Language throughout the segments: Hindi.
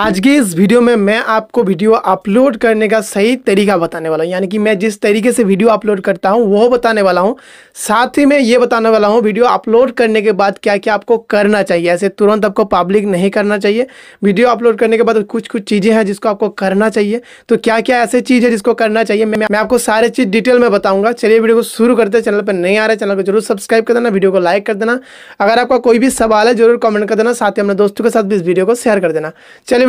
आज के इस वीडियो में मैं आपको वीडियो अपलोड करने का सही तरीका बताने वाला हूँ यानी कि मैं जिस तरीके से वीडियो अपलोड करता हूँ वो बताने वाला हूँ साथ ही मैं ये बताने वाला हूँ वीडियो अपलोड करने के बाद क्या क्या आपको करना चाहिए ऐसे तुरंत आपको पब्लिक नहीं करना चाहिए वीडियो अपलोड करने के बाद कुछ कुछ चीज़ें हैं जिसको आपको करना चाहिए तो क्या क्या ऐसे चीज़ है जिसको करना चाहिए मैं, मैं आपको सारे चीज़ डिटेल में बताऊँगा चलिए वीडियो को शुरू करते हैं चैनल पर नहीं आ रहा है चैनल को जरूर सब्सक्राइब कर देना वीडियो को लाइक कर देना अगर आपका कोई भी सवाल है जरूर कमेंट कर देना साथ ही अपने दोस्तों के साथ भी इस वीडियो को शेयर कर देना चलिए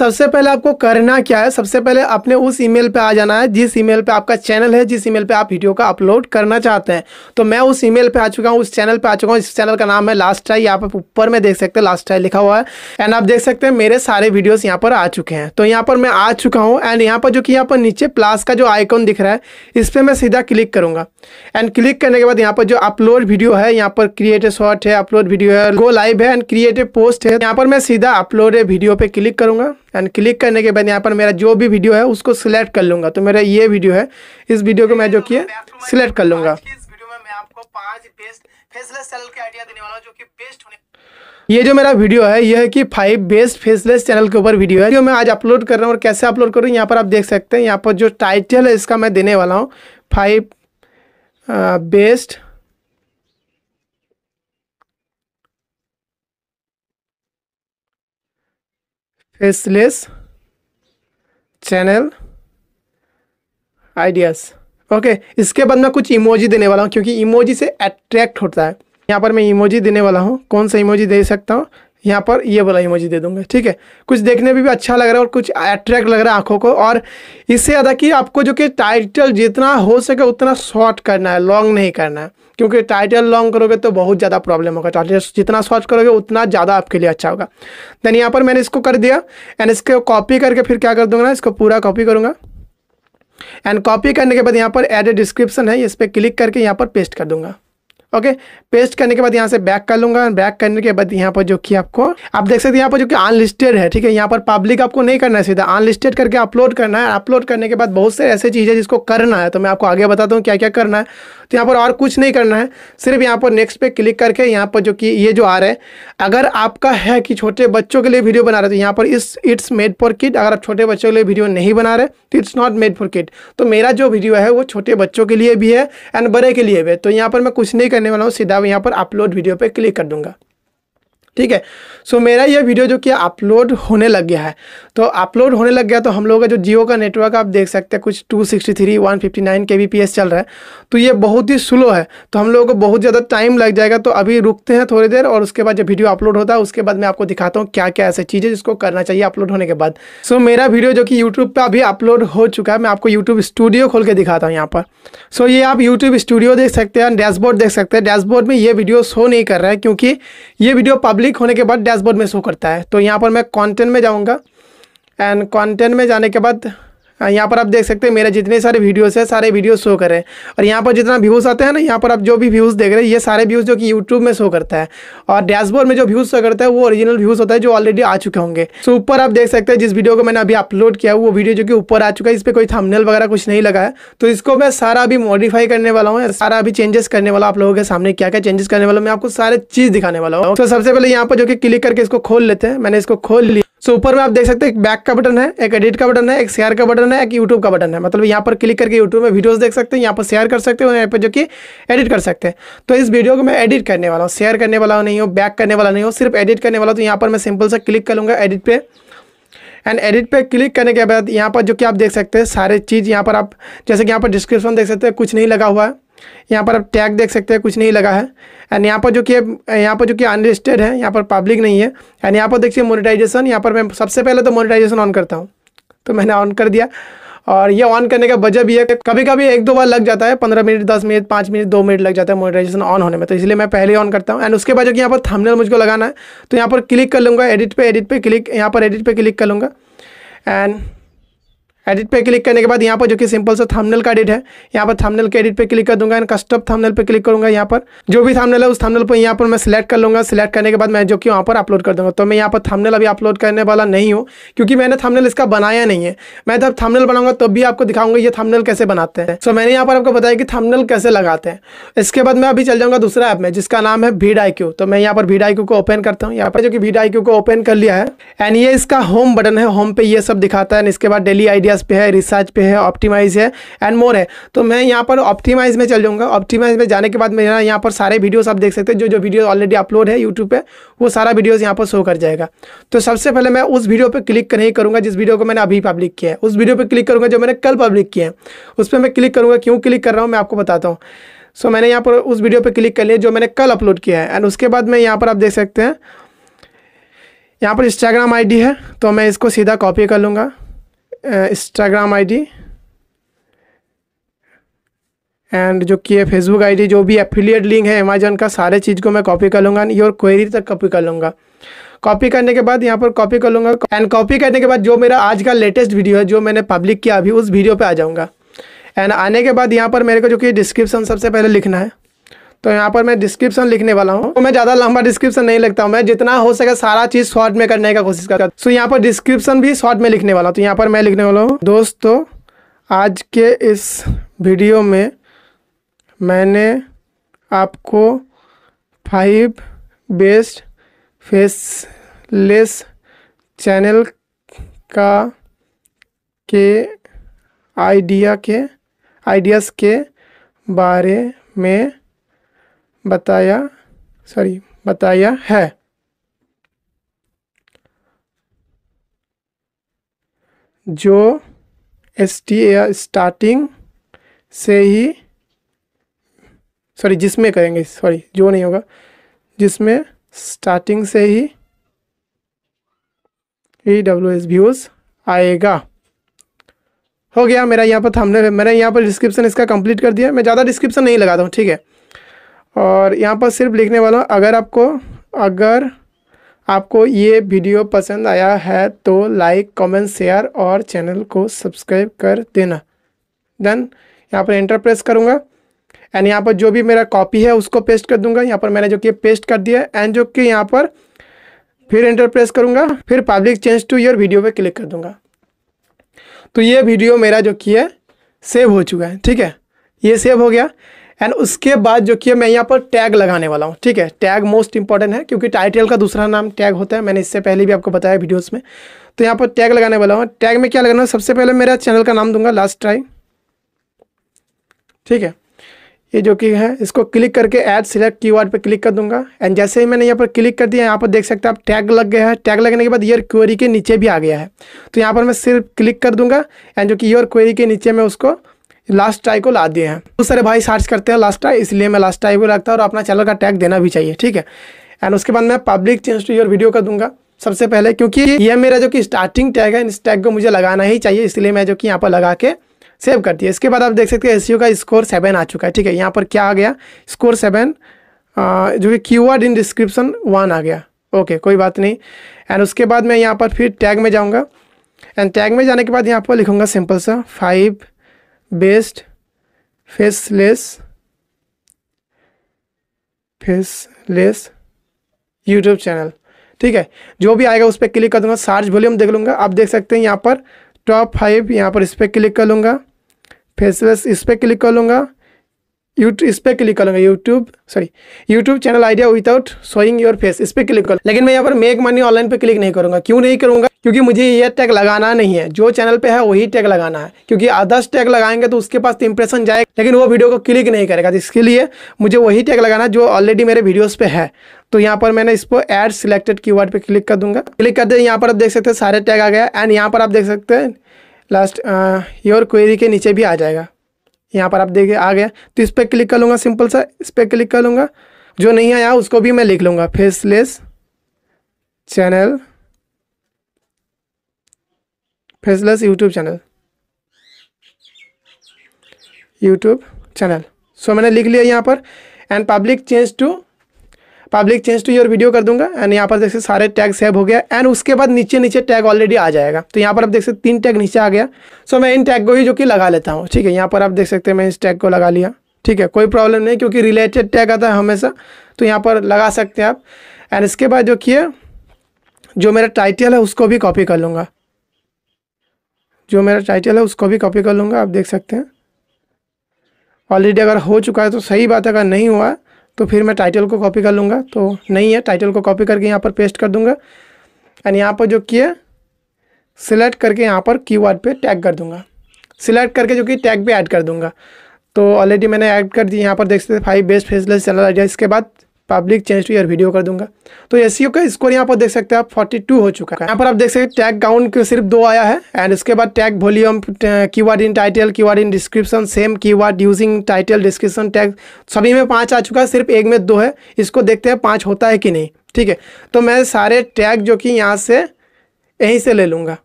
सबसे पहले आपको करना क्या है सबसे पहले अपने उस ईमेल पे आ जाना है जिस ईमेल पे आपका चैनल है जिस ईमेल पे आप वीडियो का अपलोड करना चाहते हैं तो मैं उस ईमेल पे आ चुका हूँ उस चैनल पे आ चुका हूँ इस चैनल का नाम है लास्ट ट्राई यहाँ पर ऊपर में देख सकते हैं लास्ट ट्राई लिखा हुआ है एंड आप देख सकते हैं मेरे सारे वीडियोज़ यहाँ पर आ चुके हैं तो यहाँ पर मैं आ चुका हूँ एंड यहाँ पर जो कि यहाँ पर नीचे प्लास का जो आइकॉन दिख रहा है इस पर मैं सीधा क्लिक करूँगा एंड क्लिक करने के बाद यहाँ पर जो अपलोड वीडियो है यहाँ पर क्रिएटिव शॉर्ट है अपलोड वीडियो है गो लाइव है एंड क्रिएटिव पोस्ट है यहाँ पर मैं सीधा अपलोड वीडियो पर क्लिक करूँगा एंड क्लिक करने के बाद यहाँ पर मेरा जो भी वीडियो है उसको सिलेक्ट कर लूँगा तो मेरा ये वीडियो है इस वीडियो को मैं जो किया सिलेक्ट कर लूँगा ये जो मेरा वीडियो है यह है कि फाइव बेस्ट फेसलेस चैनल के ऊपर वीडियो है जो मैं आज अपलोड कर रहा हूँ और कैसे अपलोड करूँ यहाँ पर आप देख सकते हैं यहाँ पर जो टाइटल है इसका मैं देने वाला हूँ five best uh, faceless channel ideas okay इसके बाद मैं कुछ इमोजी देने वाला हूँ क्योंकि इमोजी से अट्रैक्ट होता है यहाँ पर मैं इमोजी देने वाला हूँ कौन सा इमोजी दे सकता हूँ यहाँ पर ये वाला इमोजी दे दूंगा ठीक है कुछ देखने में भी अच्छा लग रहा है और कुछ अट्रैक्ट लग रहा है आंखों को और इससे ज़्यादा कि आपको जो कि टाइटल जितना हो सके उतना शॉर्ट करना है लॉन्ग नहीं करना है क्योंकि टाइटल लॉन्ग करोगे तो बहुत ज़्यादा प्रॉब्लम होगा टाइटल जितना सर्च करोगे उतना ज़्यादा आपके लिए अच्छा होगा देन यहाँ पर मैंने इसको कर दिया एंड इसको कॉपी करके फिर क्या कर दूँगा ना इसको पूरा कॉपी करूँगा एंड कॉपी करने के बाद यहाँ पर एड ए डिस्क्रिप्शन है इस पर क्लिक करके यहाँ पर पेस्ट कर दूंगा ओके पेस्ट करने के बाद यहाँ से बैक कर लूंगा बैक करने के बाद यहाँ पर जो कि आपको आप देख सकते हैं यहाँ पर जो कि अनलिस्टेड है ठीक है यहाँ पर पब्लिक आपको नहीं करना है सीधा अनलिस्टेड करके अपलोड करना है अपलोड करने के बाद बहुत से ऐसे चीज़ है जिसको करना है तो मैं आपको आगे बताता हूँ क्या क्या करना है तो यहाँ पर और कुछ नहीं करना है सिर्फ यहाँ पर नेक्स्ट पे क्लिक करके यहाँ पर जो कि ये जो आ रहा है अगर आपका है कि छोटे बच्चों के लिए वीडियो बना रहे तो यहाँ पर इस इट्स मेड फॉर किड अगर आप छोटे बच्चों के लिए वीडियो नहीं बना रहे तो it's not made for kid तो मेरा जो वीडियो है वो छोटे बच्चों के लिए भी है एंड बड़े के लिए भी है तो यहाँ पर मैं कुछ नहीं करने वाला हूँ सीधा यहाँ पर अपलोड वीडियो पर क्लिक कर दूंगा ठीक है सो मेरा यह वीडियो जो कि अपलोड होने लग गया है तो अपलोड होने लग गया तो हम लोग का जो जियो का नेटवर्क आप देख सकते हैं कुछ 263 159 kbps चल रहा है तो ये बहुत ही स्लो है तो हम लोगों को बहुत ज़्यादा टाइम लग जाएगा तो अभी रुकते हैं थोड़ी देर और उसके बाद जब वीडियो अपलोड होता है उसके बाद मैं आपको दिखाता हूँ क्या क्या ऐसे चीज़ें जिसको करना चाहिए अपलोड होने के बाद सो मेरा वीडियो जो कि यूट्यूब पर अभी अपलोड हो चुका है मैं आपको यूट्यूब स्टूडियो खोल के दिखाता हूँ यहाँ पर सो ये आप यूट्यूब स्टूडियो देख सकते हैं डैशबोर्ड देख सकते हैं डैशबोर्ड में ये वीडियो शो नहीं कर रहा है क्योंकि ये वीडियो पब्लिक क्लिक होने के बाद डैशबोर्ड में शो करता है तो यहाँ पर मैं कॉन्टेंट में जाऊँगा एंड कॉन्टेंट में जाने के बाद हाँ, यहाँ पर आप देख सकते हैं मेरे जितने सारे वीडियोस हैं सारे वीडियोस शो करें और यहाँ पर जितना व्यूज़ आते हैं ना यहाँ पर आप जो भी व्यूज़ देख रहे हैं ये सारे व्यूज़ जो कि यूट्यूब में शो करता है और डैशबोर्ड में जो व्यूज़ शो करता है वो ओरिजिनल व्यूज़ होता है जो ऑलरेडी आ चुके होंगे सो ऊपर आप देख सकते हैं जिस वीडियो को मैंने अभी अपलोड किया वो वीडियो जो कि ऊपर आ चुका है इस पर कोई थमनल वगैरह कुछ नहीं लगा है तो इसको मैं सारा अभी मॉडिफाई करने वाला हूँ सारा अभी चेंजेस करने वाला आप लोगों के सामने क्या क्या चेंजेस करने वाला मैं आपको सारे चीज़ दिखाने वाला हूँ तो सबसे पहले यहाँ पर जो कि क्लिक करके इसको खोल लेते हैं मैंने इसको खोल लिया सो ऊपर में आप देख सकते हैं एक बैक का बटन है एक एडिट का बटन है एक शेयर का बटन है एक यूट्यूब का बटन है मतलब यहाँ पर क्लिक करके यूट्यूब में वीडियोस देख सकते हैं यहाँ पर शेयर कर सकते हो यहाँ पर जो कि एडिट कर सकते हैं तो इस वीडियो को मैं एडिट करने वाला हूँ शेयर करने वाला नहीं हो बैक करने वाला नहीं हो सिर्फ एडिट करने वाला तो यहाँ पर मैं सिंपल सा क्लिक करूँगा एडिट पर एंड एडिट पे क्लिक करने के बाद यहाँ पर जो कि आप देख सकते हैं सारे चीज़ यहाँ पर आप जैसे कि यहाँ पर डिस्क्रिप्शन देख सकते हैं कुछ नहीं लगा हुआ है यहाँ पर आप टैग देख सकते हैं कुछ नहीं लगा है एंड यहाँ पर जो कि यहाँ पर जो कि अनलिस्टेड है यहाँ पर पब्लिक नहीं है एंड यहाँ पर देखिए मोनिटाइजेशन यहाँ पर मैं सबसे पहले तो मोनिटाइजेशन ऑन करता हूँ तो मैंने ऑन कर दिया और ये ऑन करने का वजह भी है कभी कभी एक दो बार लग जाता है पंद्रह मिनट दस मिनट पाँच मिनट दो मिनट लग जाता है मोनिटाइजेशन ऑन होने में तो इसलिए मैं पहले ऑन करता हूँ एंड उसके बाद जो कि यहाँ पर थंबनेल मुझको लगाना है तो यहाँ पर क्लिक कर लूँगा एडिट पे एडिट पे क्लिक यहाँ पर एडिट पे क्लिक कर लूँगा एंड एडिट पे क्लिक करने के बाद यहाँ पर जो कि सिंपल सा थंबनेल का एडिट है यहाँ पर थंबनेल के एडिट पे क्लिक कर दूंगा कस्टम थंबनेल पे क्लिक करूंगा यहाँ पर जो भी थंबनेल है उस थंबनेल पर यहाँ पर मैं सिलेक्ट कर लूंगा सिलेक्ट करने के बाद मैं जो कि वहाँ पर अपलोड कर दूंगा तो मैं यहाँ पर थंबनेल अभी अपलोड करने वाला नहीं हूँ क्योंकि मैंने थंबनेल इसका बनाया नहीं है मैं जब थंबनेल बनाऊंगा तब भी आपको दिखाऊंगा ये थंबनेल कैसे बनाते हैं सो मैंने यहाँ पर आपको बताया कि थंबनेल कैसे लगाते हैं इसके बाद मैं अभी चल जाऊंगा दूसरा ऐप में जिसका नाम है भीड आई तो मैं यहाँ पर भीड आई को ओपन करता हूँ यहाँ पर जो कि भीड आई को ओपन कर लिया है एंड ये इसका होम बटन है होम पे ये सब दिखाता है इसके बाद डेली आइडिया एस पे है रिसर्च पे है ऑप्टिमाइज है एंड मोर है तो मैं यहाँ पर ऑप्टिमाइज में चल जाऊँगा ऑप्टिमाइज में जाने के बाद मेरा यहाँ पर सारे वीडियोज़ आप देख सकते हैं जो जो वीडियो ऑलरेडी अपलोड है यूट्यूब पर वो सारा वीडियोज़ यहाँ पर शो कर जाएगा तो सबसे पहले मैं उस वीडियो पर क्लिक नहीं करूँगा जिस वीडियो को मैंने अभी पब्लिक किया है उस वीडियो पर क्लिक करूँगा जो मैंने कल पब्लिक किया है उस पर मैं क्लिक करूँगा क्यों क्लिक कर रहा हूँ मैं आपको बताता हूँ सो so, मैंने यहाँ पर उस वीडियो पे क्लिक कर लिया जो मैंने कल अपलोड किया है एंड उसके बाद मैं यहाँ पर आप देख सकते हैं यहाँ पर इंस्टाग्राम आईडी है तो मैं इसको सीधा कॉपी कर लूँगा इंस्टाग्राम आईडी एंड जो कि है फेसबुक आईडी जो भी एफिलिएट लिंक है अमेजोन का सारे चीज़ को मैं कॉपी कर लूँगा योर क्वेरी तक कॉपी कर लूँगा कॉपी करने के बाद यहाँ पर कॉपी कर लूँगा एंड कॉपी करने के बाद जो मेरा आज का लेटेस्ट वीडियो है जो मैंने पब्लिक किया अभी उस वीडियो पर आ जाऊँगा एंड आने के बाद यहाँ पर मेरे को जो कि डिस्क्रिप्शन सबसे पहले लिखना है तो यहाँ पर मैं डिस्क्रिप्शन लिखने वाला हूँ तो मैं ज़्यादा लंबा डिस्क्रिप्शन नहीं लगता हूँ मैं जितना हो सके सारा चीज़ शॉर्ट में करने का कोशिश करता हूँ सो तो यहाँ पर डिस्क्रिप्शन भी शॉर्ट में लिखने वाला तो यहाँ पर मैं लिखने वाला हूँ दोस्तों आज के इस वीडियो में मैंने आपको फाइव बेस्ट फेसलेस चैनल का के आइडिया के आइडियाज़ के बारे में बताया सॉरी बताया है जो एस टी या स्टार्टिंग से ही सॉरी जिसमें करेंगे सॉरी जो नहीं होगा जिसमें स्टार्टिंग से ही ई डब्ल्यू एस व्यूज़ आएगा हो गया मेरा यहाँ पर हमने मैंने यहाँ पर डिस्क्रिप्शन इसका कंप्लीट कर दिया मैं ज़्यादा डिस्क्रिप्शन नहीं लगाता हूँ ठीक है और यहाँ पर सिर्फ लिखने वाला हूँ अगर आपको अगर आपको ये वीडियो पसंद आया है तो लाइक कमेंट शेयर और चैनल को सब्सक्राइब कर देना देन यहाँ पर एंटर प्रेस करूँगा एंड यहाँ पर जो भी मेरा कॉपी है उसको पेस्ट कर दूंगा यहाँ पर मैंने जो कि पेस्ट कर दिया एंड जो कि यहाँ पर फिर एंटर प्रेस करूँगा फिर public change to your video पर क्लिक कर दूंगा तो ये वीडियो मेरा जो कि है सेव हो चुका है ठीक है ये सेव हो गया एंड उसके बाद जो कि मैं यहाँ पर टैग लगाने वाला हूँ ठीक है टैग मोस्ट इंपॉर्टेंट है क्योंकि टाइटल का दूसरा नाम टैग होता है मैंने इससे पहले भी आपको बताया वीडियोस में तो यहाँ पर टैग लगाने वाला हूँ टैग में क्या लगाना है सबसे पहले मेरा चैनल का नाम दूंगा लास्ट ट्राई ठीक है ये जो कि है इसको क्लिक करके ऐड सिलेक्ट वर्ड पर क्लिक कर दूंगा एंड जैसे ही मैंने यहाँ पर क्लिक कर दिया यहाँ पर देख सकते हैं आप टैग लग गया है टैग लगने के बाद ईयर क्वेरी के नीचे भी आ गया है तो यहाँ पर मैं सिर्फ क्लिक कर दूंगा एंड जो कि ईयर क्वेरी के नीचे मैं उसको लास्ट ट्राई को ला दिए हैं बहुत सारे भाई सर्च करते हैं लास्ट ट्राई इसलिए मैं लास्ट ट्राई को रखता हूँ और अपना चैनल का टैग देना भी चाहिए ठीक है एंड उसके बाद मैं public change to your video का दूंगा सबसे पहले क्योंकि यह मेरा जो कि स्टार्टिंग टैग है इस टैग को मुझे लगाना ही चाहिए इसलिए मैं जो कि यहाँ पर लगा के सेव कर दिया इसके बाद आप देख सकते हैं एस e का स्कोर सेवन आ चुका है ठीक है यहाँ पर क्या आ गया स्कोर सेवन जो कि क्यू इन डिस्क्रिप्सन वन आ गया ओके कोई बात नहीं एंड उसके बाद मैं यहाँ पर फिर टैग में जाऊँगा एंड टैग में जाने के बाद यहाँ पर लिखूँगा सिंपल सा five best faceless faceless YouTube channel ठीक है जो भी आएगा उस पर क्लिक कर दूंगा सार्ज वॉल्यूम देख लूँगा आप देख सकते हैं यहाँ पर टॉप फाइव यहाँ पर इस पर क्लिक कर लूँगा फेसलेस इस पर क्लिक कर लूँगा यूट्यूब इस पर क्लिक करूँगा YouTube sorry YouTube channel idea without showing your face इस पर क्लिक करूँ लेकिन मैं यहाँ पर मेक मनी ऑनलाइन पे क्लिक नहीं करूँगा क्यों नहीं करूँगा क्योंकि मुझे यह टैग लगाना नहीं है जो चैनल पे है वही टैग लगाना है क्योंकि अदर्स टैग लगाएंगे तो उसके पास तो इंप्रेशन जाएगा लेकिन वो वीडियो को क्लिक नहीं करेगा इसके लिए मुझे वही टैग लगाना जो ऑलरेडी मेरे वीडियोज़ पे है तो यहाँ पर मैंने इसको add selected keyword click कर दूंगा क्लिक कर दे यहाँ पर आप देख सकते हैं सारे टैग आ गया एंड यहाँ पर आप देख सकते हैं लास्ट योर क्वेरी के नीचे भी आ जाएगा यहाँ पर आप देखिए आ गया तो इस पर क्लिक कर लूँगा सिंपल सा इस पर क्लिक कर लूँगा जो नहीं आया उसको भी मैं लिख लूँगा faceless channel faceless YouTube channel YouTube channel so मैंने लिख लिया यहाँ पर and public change to public change to your video कर दूंगा एंड यहाँ पर देख सकते सारे टैग सेव हो गया एंड उसके बाद नीचे नीचे टैग ऑलरेडी आ जाएगा तो यहाँ पर आप देख सकते तीन टैग नीचे आ गया सो मैं इन टैग को ही जो कि लगा लेता हूँ ठीक है यहाँ पर आप देख सकते हैं मैं इस टैग को लगा लिया ठीक है कोई प्रॉब्लम नहीं क्योंकि रिलेटेड टैग आता है हमेशा तो यहाँ पर लगा सकते हैं आप एंड इसके बाद जो किया जो मेरा टाइटल है उसको भी कॉपी कर लूँगा जो मेरा टाइटल है उसको भी कॉपी कर लूँगा आप देख सकते हैं ऑलरेडी अगर हो चुका है तो सही बात अगर नहीं हुआ है तो फिर मैं टाइटल को कॉपी कर लूँगा तो नहीं है टाइटल को कॉपी करके यहाँ पर पेस्ट कर दूँगा एंड यहाँ पर जो किया सिलेक्ट करके यहाँ पर कीवर्ड पे टैग कर दूँगा सिलेक्ट करके जो कि टैग पर ऐड कर दूँगा तो ऑलरेडी मैंने ऐड कर दी यहाँ पर देख सकते five best faceless channel idea इसके बाद public change to your video कर दूंगा तो एस e का स्कोर यहाँ पर देख सकते हैं आप 42 हो चुका है यहाँ पर आप देख सकते हैं टैग काउंट सिर्फ दो आया है एंड उसके बाद tag volume keyword in title keyword in description same keyword using title description tag सभी में पाँच आ चुका है सिर्फ एक में दो है इसको देखते हैं पाँच होता है कि नहीं ठीक है तो मैं सारे टैग जो कि यहाँ से यहीं से ले लूँगा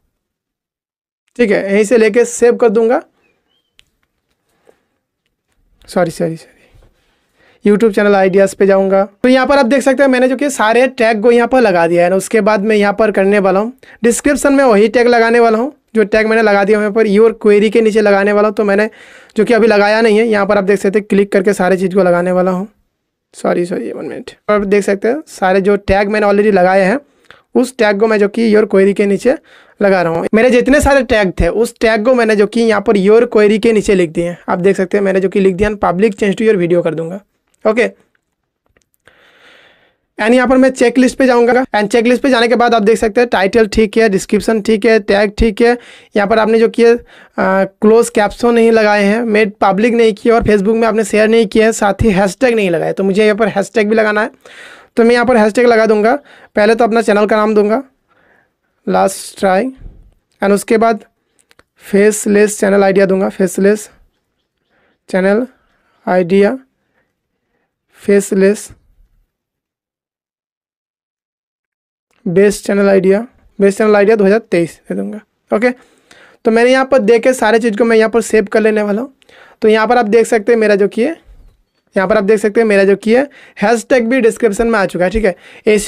ठीक है यहीं से लेके सेव कर दूंगा sorry sorry sorry YouTube channel ideas पे जाऊंगा तो यहाँ पर आप देख सकते हैं मैंने जो कि सारे टैग को यहाँ पर लगा दिया है ना उसके बाद मैं यहाँ पर करने वाला हूँ डिस्क्रिप्शन में वही टैग लगाने वाला हूँ जो टैग मैंने लगा दिया यहाँ पर योर e क्वेरी के नीचे लगाने वाला हूँ तो मैंने जो कि अभी लगाया नहीं है यहाँ पर आप देख सकते हैं क्लिक करके सारे चीज़ को लगाने वाला हूँ सॉरी सॉरी वन मिनट आप देख सकते हैं सारे जो टैग मैंने ऑलरेडी लगाए हैं उस टैग को मैं जो कि योर e क्वेरी के नीचे लगा रहा हूँ मेरे जितने सारे टैग थे उस टैग को मैंने जो कि यहाँ पर योर e क्वेरी के नीचे लिख दिए हैं आप देख सकते हैं मैंने जो कि लिख दिया public change to your video कर दूंगा ओके एंड यहाँ पर मैं चेक लिस्ट पे जाऊंगा एंड चेक लिस्ट पे जाने के बाद आप देख सकते हैं टाइटल ठीक है डिस्क्रिप्शन ठीक है टैग ठीक है यहाँ पर आपने जो किए क्लोज कैप्शन नहीं लगाए हैं मेड पब्लिक नहीं किए और फेसबुक में आपने शेयर नहीं किए हैं साथ ही हैशटैग नहीं लगाए तो मुझे यहाँ पर हैशटैग भी लगाना है तो मैं यहाँ पर हैशटैग लगा दूंगा पहले तो अपना चैनल का नाम दूंगा लास्ट ट्राई एंड उसके बाद फेसलेस चैनल आइडिया दूंगा faceless channel idea faceless best channel idea best channel idea 2023 दे दूंगा ओके तो मैंने यहाँ पर देखे सारे चीज़ को मैं यहाँ पर सेव कर लेने वाला हूँ तो यहाँ पर आप देख सकते हैं मेरा जो कि है यहाँ पर आप देख सकते हैं मेरा जो की है हैश टैग भी डिस्क्रिप्शन में आ चुका है ठीक है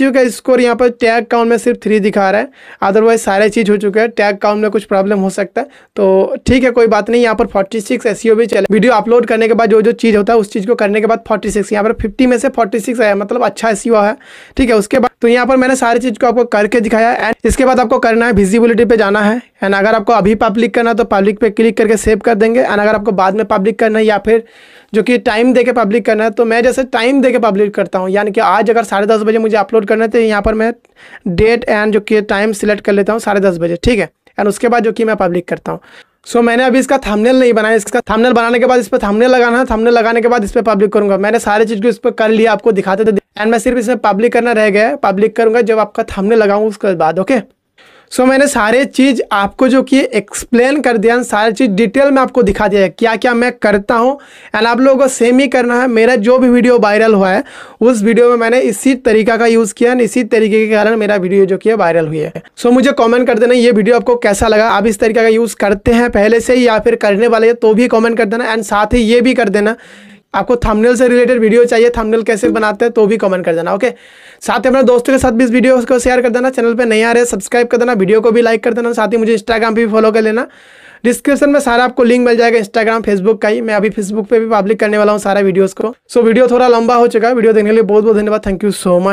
यू का स्कोर यहाँ पर टैग काउंट में सिर्फ थ्री दिखा रहा है अदरवाइज सारे चीज़ हो चुके हैं टैग काउंट में कुछ प्रॉब्लम हो सकता है तो ठीक है कोई बात नहीं यहाँ पर फोर्टी सिक्स एसीयू भी चले वीडियो अपलोड करने के बाद जो जो चीज़ होता है उस चीज़ को करने के बाद फोर्टी सिक्स यहाँ पर फिफ्टी में से फोर्टी सिक्स आया मतलब अच्छा एसीयू है ठीक है उसके बाद तो यहाँ पर मैंने सारी चीज़ को आपको करके दिखाया एंड इसके बाद आपको करना है विजिबिलिटी पे जाना है एंड अगर आपको अभी पब्लिक करना है तो पब्लिक पे क्लिक करके सेव कर देंगे एंड अगर आपको बाद में पब्लिक करना है या फिर जो कि टाइम दे के पब्लिक करना है तो मैं जैसे टाइम दे के पब्लिक करता हूँ यानी कि आज अगर साढ़े दस बजे मुझे अपलोड करना है तो यहाँ पर मैं डेट एंड जो कि टाइम सिलेक्ट कर लेता हूँ साढ़े दस बजे ठीक है एंड उसके बाद जो कि मैं पब्लिक करता हूँ सो so, मैंने अभी इसका थंबनेल नहीं बनाया इसका थंबनेल बनाने के बाद इस पर थंबनेल लगाना है थंबनेल लगाने के बाद इस पर पब्लिक करूंगा मैंने सारी चीज़ को इस पर कर लिया आपको दिखाते थे तो एंड मैं सिर्फ इसमें पब्लिक करना रह गया पब्लिक करूंगा जब आपका थंबनेल लगाऊंगा उसके बाद ओके सो so, मैंने सारे चीज़ आपको जो कि एक्सप्लेन कर दिया सारे चीज़ डिटेल में आपको दिखा दिया है क्या क्या मैं करता हूँ एंड आप लोगों को सेम ही करना है मेरा जो भी वीडियो वायरल हुआ है उस वीडियो में मैंने इसी तरीका का यूज़ किया एंड इसी तरीके के कारण मेरा वीडियो जो कि है वायरल हुई है सो so, मुझे कॉमेंट कर देना ये वीडियो आपको कैसा लगा आप इस तरीका का यूज़ करते हैं पहले से या फिर करने वाले तो भी कॉमेंट कर देना एंड साथ ही ये भी कर देना आपको थंबनेल से रिलेटेड वीडियो चाहिए थंबनेल कैसे बनाते हैं तो भी कमेंट कर देना ओके साथ ही अपने दोस्तों के साथ भी इस वीडियो को शेयर कर देना चैनल पे नया रहे सब्सक्राइब कर देना वीडियो को भी लाइक कर देना साथ ही मुझे इंस्टाग्राम पे भी फॉलो कर लेना डिस्क्रिप्शन में सारा आपको लिंक मिल जाएगा इंस्टाग्राम फेसबुक का ही मैं अभी फेसबुक पर भी पब्लिक करने वाला हूँ सारा वीडियोज को सो वीडियो थोड़ा लंबा हो चुका है वीडियो देखने के लिए बहुत बहुत धन्यवाद थैंक यू सो मच